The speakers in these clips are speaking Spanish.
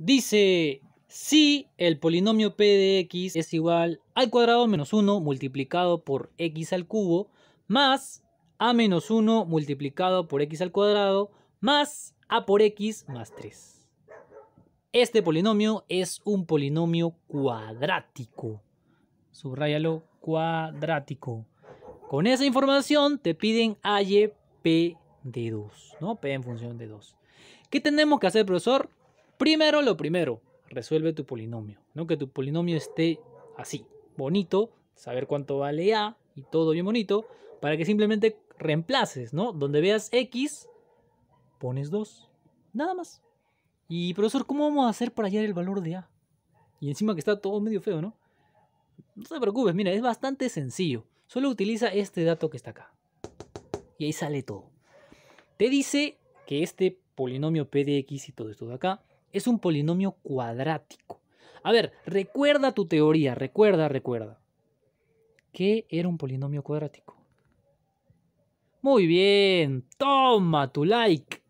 Dice, si el polinomio p de x es igual al cuadrado menos 1 multiplicado por x al cubo, más a menos 1 multiplicado por x al cuadrado, más a por x más 3. Este polinomio es un polinomio cuadrático. Subrayalo, cuadrático. Con esa información te piden halle p de 2, ¿no? P en función de 2. ¿Qué tenemos que hacer, profesor? Primero lo primero, resuelve tu polinomio, ¿no? Que tu polinomio esté así, bonito, saber cuánto vale A y todo bien bonito, para que simplemente reemplaces, ¿no? Donde veas X, pones 2, nada más. Y profesor, ¿cómo vamos a hacer para hallar el valor de A? Y encima que está todo medio feo, ¿no? No te preocupes, mira, es bastante sencillo. Solo utiliza este dato que está acá. Y ahí sale todo. Te dice que este polinomio p de x y todo esto de acá es un polinomio cuadrático. A ver, recuerda tu teoría, recuerda, recuerda. ¿Qué era un polinomio cuadrático? Muy bien, toma tu like.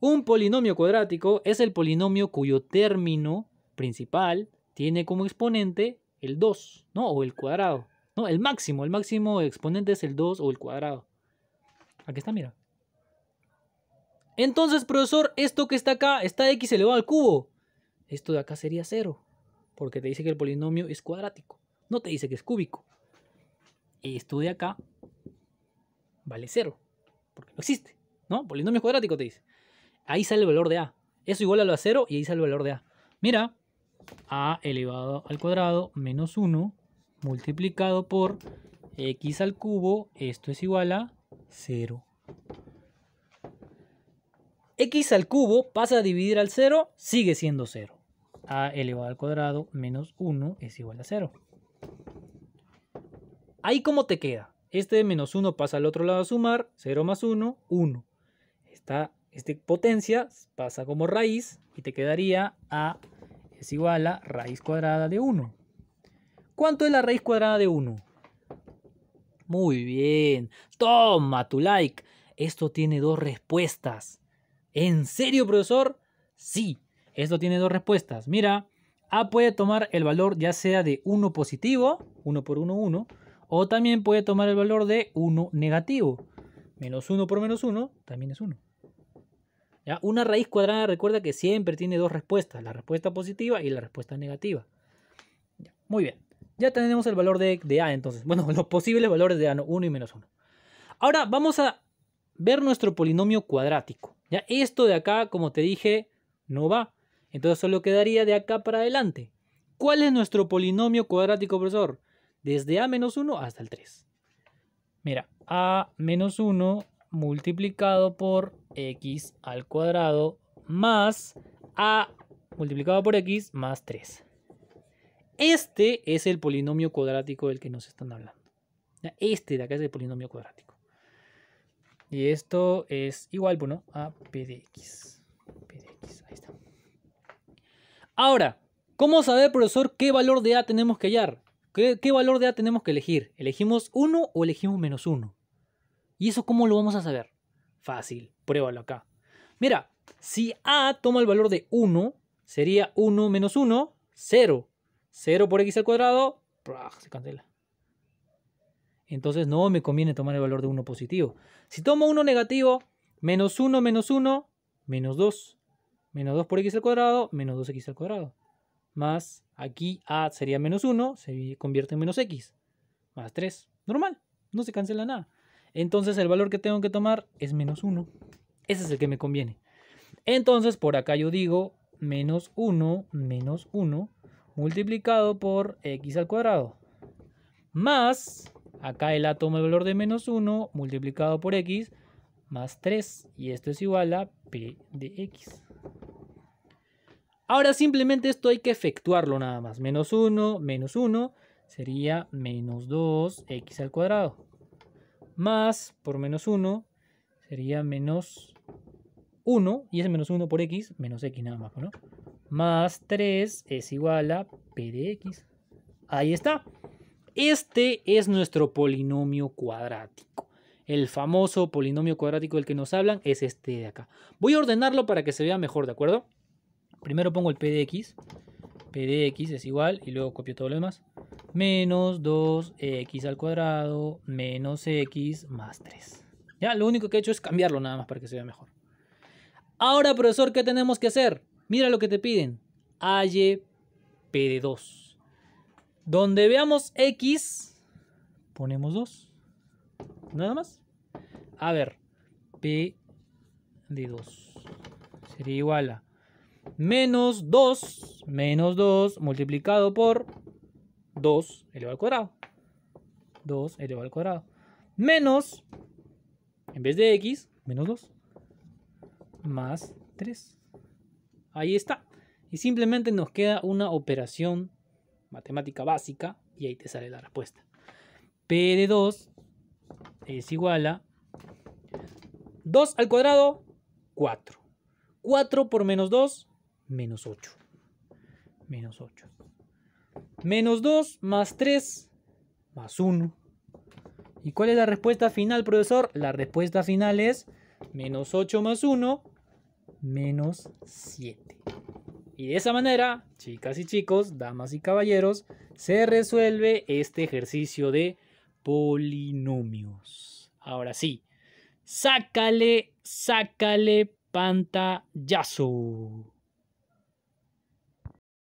Un polinomio cuadrático es el polinomio cuyo término principal tiene como exponente el 2, ¿no? O el cuadrado. No, el máximo, el máximo exponente es el 2 o el cuadrado. Aquí está, mira. Entonces, profesor, esto que está acá está x elevado al cubo. Esto de acá sería 0, porque te dice que el polinomio es cuadrático. No te dice que es cúbico. Esto de acá vale 0, porque no existe. ¿No? Polinomio cuadrático te dice. Ahí sale el valor de a. Eso igual a 0 y ahí sale el valor de a. Mira, a elevado al cuadrado menos 1 multiplicado por x al cubo, esto es igual a 0 x al cubo pasa a dividir al 0, sigue siendo 0. a elevado al cuadrado menos 1 es igual a 0. Ahí cómo te queda. Este menos 1 pasa al otro lado a sumar, 0 más 1, 1. Esta este potencia pasa como raíz y te quedaría a es igual a raíz cuadrada de 1. ¿Cuánto es la raíz cuadrada de 1? Muy bien. Toma tu like. Esto tiene dos respuestas. ¿En serio, profesor? Sí. Esto tiene dos respuestas. Mira, A puede tomar el valor ya sea de 1 positivo, 1 por 1, 1, o también puede tomar el valor de 1 negativo. Menos 1 por menos 1 también es 1. Una raíz cuadrada recuerda que siempre tiene dos respuestas, la respuesta positiva y la respuesta negativa. muy bien, ya tenemos el valor de, de, A entonces. Bueno, los posibles valores de A, 1 y menos 1. Ahora vamos a ver nuestro polinomio cuadrático. Ya esto de acá, como te dije, no va. Entonces solo quedaría de acá para adelante. ¿Cuál es nuestro polinomio cuadrático, profesor? Desde a menos 1 hasta el 3. Mira, a menos 1 multiplicado por x al cuadrado más a multiplicado por x más 3. Este es el polinomio cuadrático del que nos están hablando. Este de acá es el polinomio cuadrático. Y esto es igual, bueno, a P de X. ahí está. Ahora, ¿cómo saber, profesor, qué valor de A tenemos que hallar? ¿Qué, qué valor de A tenemos que elegir? ¿Elegimos 1 o elegimos menos 1? ¿Y eso cómo lo vamos a saber? Fácil, pruébalo acá. Mira, si A toma el valor de 1, sería 1 menos 1, 0. 0 por x al cuadrado, se cancela. Entonces no me conviene tomar el valor de 1 positivo. Si tomo 1 negativo, menos 1 menos 1, menos 2. Menos 2 por x al cuadrado, menos 2x al cuadrado. Más aquí a sería menos 1, se convierte en menos x. Más 3. Normal, no se cancela nada. Entonces el valor que tengo que tomar es menos 1. Ese es el que me conviene. Entonces por acá yo digo menos 1 menos 1 multiplicado por x al cuadrado. Más Acá el átomo de valor de menos 1 multiplicado por x más 3 y esto es igual a p de x. Ahora simplemente esto hay que efectuarlo nada más. Menos 1 menos 1 sería menos 2x al cuadrado. Más por menos 1 sería menos 1 y ese menos 1 por x menos x nada más, ¿no? Más 3 es igual a p de x. Ahí está. Este es nuestro polinomio cuadrático. El famoso polinomio cuadrático del que nos hablan es este de acá. Voy a ordenarlo para que se vea mejor, ¿de acuerdo? Primero pongo el p de x. p de x es igual y luego copio todo lo demás. Menos 2x al cuadrado menos x más 3. Ya, lo único que he hecho es cambiarlo nada más para que se vea mejor. Ahora, profesor, ¿qué tenemos que hacer? Mira lo que te piden. Halle p de 2. Donde veamos X, ponemos 2. Nada más. A ver, P de 2 sería igual a menos 2, menos 2 multiplicado por 2 elevado al cuadrado. 2 elevado al cuadrado. Menos, en vez de X, menos 2. Más 3. Ahí está. Y simplemente nos queda una operación matemática básica, y ahí te sale la respuesta. P de 2 es igual a 2 al cuadrado, 4. 4 por menos 2, menos 8. Menos 8. Menos 2 más 3 más 1. ¿Y cuál es la respuesta final, profesor? La respuesta final es menos 8 más 1, menos 7. Y de esa manera, chicas y chicos, damas y caballeros, se resuelve este ejercicio de polinomios. Ahora sí, sácale, sácale pantallazo.